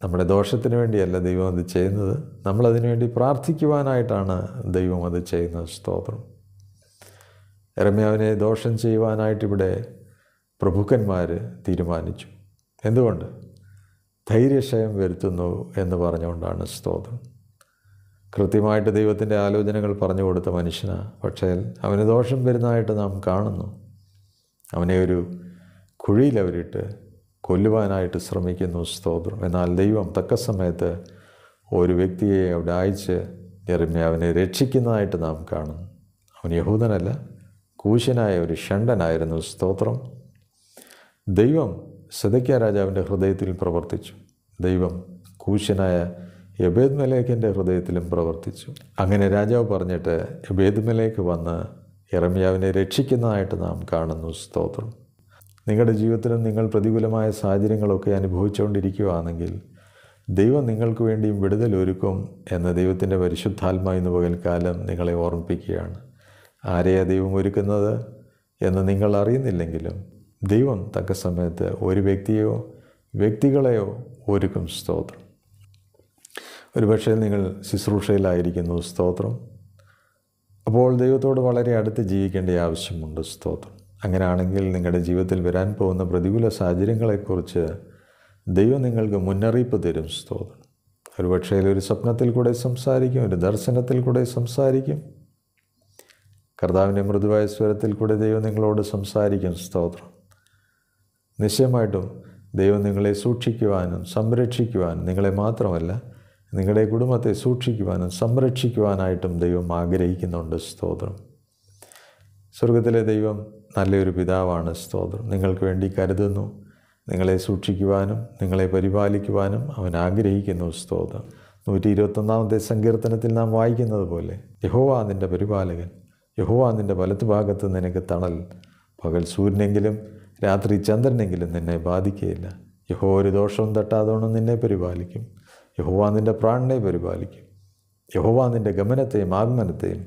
നമ്മുടെ ദോഷത്തിന് വേണ്ടിയല്ല ദൈവം അത് ചെയ്യുന്നത് നമ്മളതിനു വേണ്ടി പ്രാർത്ഥിക്കുവാനായിട്ടാണ് ദൈവം അത് ചെയ്യുന്നത് സ്തോത്രം എരമ്യാവിനെ ദോഷം ചെയ്യുവാനായിട്ടിവിടെ പ്രഭുക്കന്മാർ തീരുമാനിച്ചു എന്തുകൊണ്ട് ധൈര്യക്ഷയം വരുത്തുന്നു എന്ന് പറഞ്ഞുകൊണ്ടാണ് സ്തോത്രം കൃത്യമായിട്ട് ദൈവത്തിൻ്റെ ആലോചനകൾ പറഞ്ഞു കൊടുത്ത മനുഷ്യനാണ് പക്ഷേ അവന് ദോഷം വരുന്നതായിട്ട് നാം കാണുന്നു അവനെ ഒരു കുഴിയിൽ അവരിട്ട് കൊല്ലുവാനായിട്ട് ശ്രമിക്കുന്നു സ്തോത്രം എന്നാൽ ദൈവം തക്ക സമയത്ത് ഒരു വ്യക്തിയെ അവിടെ അയച്ച് എറിമേ അവനെ രക്ഷിക്കുന്നതായിട്ട് നാം കാണുന്നു അവൻ യഹൂദനല്ല കൂശനായ ഒരു ഷണ്ടനായിരുന്നു സ്തോത്രം ദൈവം സദക്യ രാജാവിൻ്റെ ഹൃദയത്തിൽ പ്രവർത്തിച്ചു ദൈവം കൂശനായ എബേദ് മലേഖിൻ്റെ ഹൃദയത്തിലും പ്രവർത്തിച്ചു അങ്ങനെ രാജാവ് പറഞ്ഞിട്ട് എബേദ് മലേക്ക് വന്ന് ഇറമിയാവിനെ രക്ഷിക്കുന്നതായിട്ട് നാം കാണുന്നു സ്തോത്രം നിങ്ങളുടെ ജീവിതത്തിലും നിങ്ങൾ പ്രതികൂലമായ സാഹചര്യങ്ങളൊക്കെ അനുഭവിച്ചുകൊണ്ടിരിക്കുകയാണെങ്കിൽ ദൈവം നിങ്ങൾക്ക് വേണ്ടിയും വിടുതൽ ഒരുക്കും എന്ന ദൈവത്തിൻ്റെ പരിശുദ്ധാത്മ ഇന്ന് പകൽക്കാലം നിങ്ങളെ ഓർമ്മിപ്പിക്കുകയാണ് ആരെയാ ദൈവം ഒരുക്കുന്നത് എന്ന് നിങ്ങൾ അറിയുന്നില്ലെങ്കിലും ദൈവം തക്ക സമയത്ത് ഒരു വ്യക്തിയോ വ്യക്തികളെയോ ഒരുക്കും സ്തോത്രം ഒരുപക്ഷേ നിങ്ങൾ ശുശ്രൂഷയിലായിരിക്കുന്നു സ്തോത്രം അപ്പോൾ ദൈവത്തോട് വളരെ അടുത്ത് ജീവിക്കേണ്ട ആവശ്യമുണ്ട് സ്തോത്രം അങ്ങനെയാണെങ്കിൽ നിങ്ങളുടെ ജീവിതത്തിൽ വരാൻ പോകുന്ന പ്രതികൂല സാഹചര്യങ്ങളെക്കുറിച്ച് ദൈവം നിങ്ങൾക്ക് മുന്നറിയിപ്പ് തരും സ്തോത്രം ഒരുപക്ഷെ ഒരു സ്വപ്നത്തിൽ കൂടെ സംസാരിക്കും ഒരു ദർശനത്തിൽ കൂടെ സംസാരിക്കും കർത്താവിൻ്റെ മൃദുവായ സ്വരത്തിൽ കൂടെ ദൈവം നിങ്ങളോട് സംസാരിക്കും സ്തോത്രം നിശ്ചയമായിട്ടും ദൈവം നിങ്ങളെ സൂക്ഷിക്കുവാനും സംരക്ഷിക്കുവാനും നിങ്ങളെ മാത്രമല്ല നിങ്ങളുടെ കുടുംബത്തെ സൂക്ഷിക്കുവാനും സംരക്ഷിക്കുവാനായിട്ടും ദൈവം ആഗ്രഹിക്കുന്നുണ്ട് സ്തോത്രം സ്വർഗത്തിലെ ദൈവം നല്ലൊരു പിതാവാണ് സ്തോത്രം നിങ്ങൾക്ക് വേണ്ടി കരുതുന്നു നിങ്ങളെ സൂക്ഷിക്കുവാനും നിങ്ങളെ പരിപാലിക്കുവാനും അവൻ ആഗ്രഹിക്കുന്നു സ്തോത്രം നൂറ്റി ഇരുപത്തൊന്നാമത്തെ സങ്കീർത്തനത്തിൽ നാം വായിക്കുന്നത് പോലെ യഹോവാ നിൻ്റെ പരിപാലകൻ യഹോവാ നിൻ്റെ വലത്തുഭാഗത്ത് നിനക്ക് തണൽ പകൽ സൂര്യനെങ്കിലും രാത്രി ചന്ദ്രനെങ്കിലും നിന്നെ ബാധിക്കുകയില്ല യഹോ ഒരു ദോഷവും തട്ടാതോണം നിന്നെ പരിപാലിക്കും യഹോവാ നിൻ്റെ പ്രാണനെ പരിപാലിക്കും യഹോവാ നിൻ്റെ ഗമനത്തെയും ആഗമനത്തെയും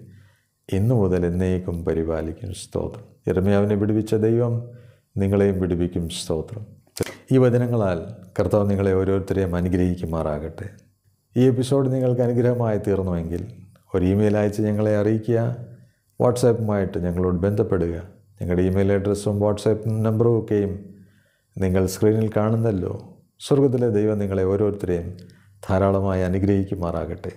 ഇന്നു മുതൽ എന്നേക്കും പരിപാലിക്കും സ്തോത്രം ഇരമ്യാവിനെ വിടുവിച്ച ദൈവം നിങ്ങളെയും വിടുവിക്കും സ്തോത്രം ഈ വചനങ്ങളാൽ കർത്താവ് നിങ്ങളെ ഓരോരുത്തരെയും അനുഗ്രഹിക്കുമാറാകട്ടെ ഈ എപ്പിസോഡ് നിങ്ങൾക്ക് അനുഗ്രഹമായി തീർന്നുവെങ്കിൽ ഒരു ഇമെയിൽ അയച്ച് ഞങ്ങളെ അറിയിക്കുക വാട്സാപ്പുമായിട്ട് ഞങ്ങളോട് ബന്ധപ്പെടുക ഞങ്ങളുടെ ഇമെയിൽ അഡ്രസ്സും വാട്സാപ്പ് നമ്പറും ഒക്കെയും നിങ്ങൾ സ്ക്രീനിൽ കാണുന്നല്ലോ സ്വർഗത്തിലെ ദൈവം നിങ്ങളെ ഓരോരുത്തരെയും ധാരാളമായി അനുഗ്രഹിക്കുമാറാകട്ടെ